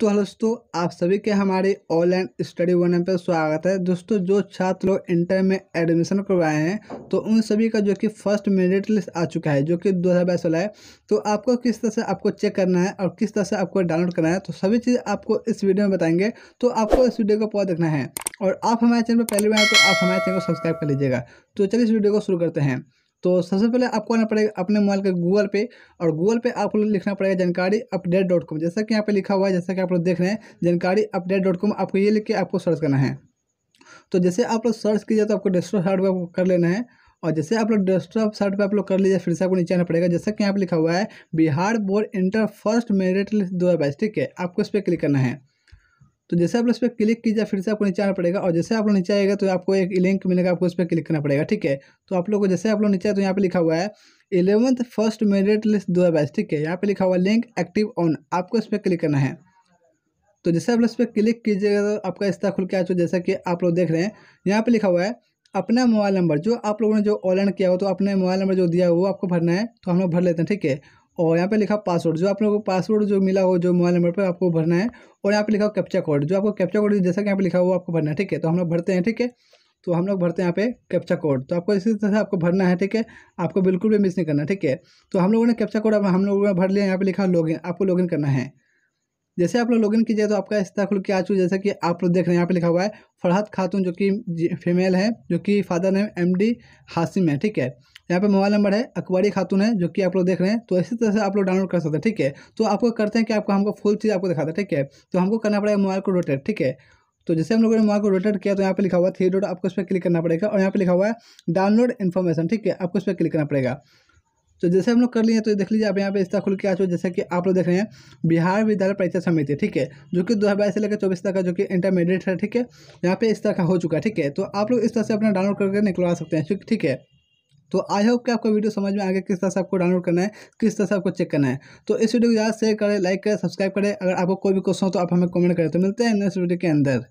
तो दोस्तों आप सभी के हमारे ऑनलाइन स्टडी वन पर स्वागत है दोस्तों जो छात्र लोग इंटर में एडमिशन करवाए हैं तो उन सभी का जो कि फर्स्ट मेरिट लिस्ट आ चुका है जो कि दो हज़ार बाईस वाला है तो आपको किस तरह से आपको चेक करना है और किस तरह से आपको डाउनलोड करना है तो सभी चीज़ आपको इस वीडियो में बताएंगे तो आपको इस वीडियो को पूरा देखना है और आप हमारे चैनल पर पहले बार तो आप हमारे चैनल को सब्सक्राइब कर लीजिएगा तो चलिए इस वीडियो को शुरू करते हैं तो सबसे पहले आपको आना पड़ेगा अपने मोबाइल के गूगल पे और गूगल पे आप लोग लिखना पड़ेगा जानकारी अपडेट डॉट कॉम जैसा कि यहाँ पे लिखा हुआ है जैसा कि आप लोग देख रहे हैं जानकारी अपडेट डॉट कॉम आपको ये लिख के आपको सर्च करना है तो जैसे आप लोग सर्च कीजिए तो आपको डेस्टो साइट पर कर लेना है और जैसे आप लोग डेस्कटॉप साइट पर आप लोग कर लीजिए फिर से आपको नीचे आना पड़ेगा जैसा कि यहाँ पर लिखा हुआ है Bihar board inter first merit list दो ठीक है आपको इस पर क्लिक करना है तो जैसे आप इस पर क्लिक कीजिए फिर से आपको नीचे आना पड़ेगा और जैसे आप लोग नीचे आएगा तो आपको एक लिंक मिलेगा आपको उस पर क्लिक करना पड़ेगा ठीक है तो आप लोग को जैसे आप लोग नीचे तो यहाँ पे लिखा हुआ है इलेवंथ फर्स्ट मेरिट लिस्ट दो बैच ठीक है यहाँ पे लिखा हुआ लिंक एक्टिव ऑन आपको इस पर क्लिक करना है तो जैसे आप लोग इस पर क्लिक कीजिएगा तो आपका इस तरह खुल के आ चुका जैसा कि आप लोग देख रहे हैं यहाँ पर लिखा हुआ है अपना मोबाइल नंबर जो आप लोगों ने जो ऑनलाइन किया हो तो अपने मोबाइल नंबर जो दिया हो वो आपको भरना है तो हम लोग भर लेते हैं ठीक है और यहाँ पे लिखा पासवर्ड जो आप लोगों को पासवर्ड जो मिला हो जो मोबाइल नंबर पर आपको भरना है और यहाँ पे लिखा हो कैप्चा कोड जो आपको कैप्चा कोड जैसा कि यहाँ पे लिखा हुआ आपको भरना है ठीक है तो हम लोग भरते हैं ठीक है तो हम लोग भरते हैं यहाँ पे कैप्चा कोड तो आपको इसी तरह से आपको भरना है ठीक है आपको बिल्कुल भी मिस नहीं करना ठीक है तो हम लोगों ने कैप्चा कोड हम लोगों ने भर लिया यहाँ पे लिखा लॉगिन आपको इन करना है जैसे आप लोग लॉगिन कीजिए तो आपका इस तरह खुल के आ चुके जैसे कि आप लोग देख रहे हैं यहाँ पे लिखा हुआ है फरहत खातून जो कि फीमेल है जो कि father name M D Hashim है ठीक है यहाँ पे मोबाइल नंबर है अकबरी खातून है जो कि आप लोग देख रहे हैं तो इसी तरह से आप लोग डाउनलोड कर सकते हैं ठीक है तो आपको करते हैं कि आपको हमको फुल चीज़ आपको दिखाता है ठीक है तो हमको करना पड़ेगा मोबाइल को रोटेट ठीक है तो जैसे हम लोगों ने मोबाइल को रोटेट किया तो यहाँ पे लिखा हुआ थ्री डॉट आपको इस पर क्लिक करना पड़ेगा और यहाँ पे लिखा हुआ है डाउनलोड इन्फॉर्मेशन ठीक है आपको इस पर क्लिक करना पड़ेगा तो जैसे हम लोग कर लिए तो देख लीजिए आप यहाँ पे इस तरह खुल के आ चुके जैसे कि आप लोग देख रहे हैं बिहार विद्यालय परीक्षा समिति ठीक है जो कि दो हज़ार से लेकर चौबीस तक का जो कि इंटरमीडिएट है ठीक है यहाँ पे इस तरह का हो चुका है ठीक है तो आप लोग इस तरह से अपना डाउनलोड करके निकलवा सकते हैं ठीक है तो आई होप कि आपको वीडियो समझ में आ गया किस तरह से आपको डाउनलोड करना है किस तरह से आपको चेक करना है तो इस वीडियो को ज़्यादा शेयर करें लाइक करें सब्सक्राइब करें अगर आपको कोई भी क्वेश्चन हो तो आप हमें कमेंट करें तो मिलते हैं नेक्स्ट वीडियो के अंदर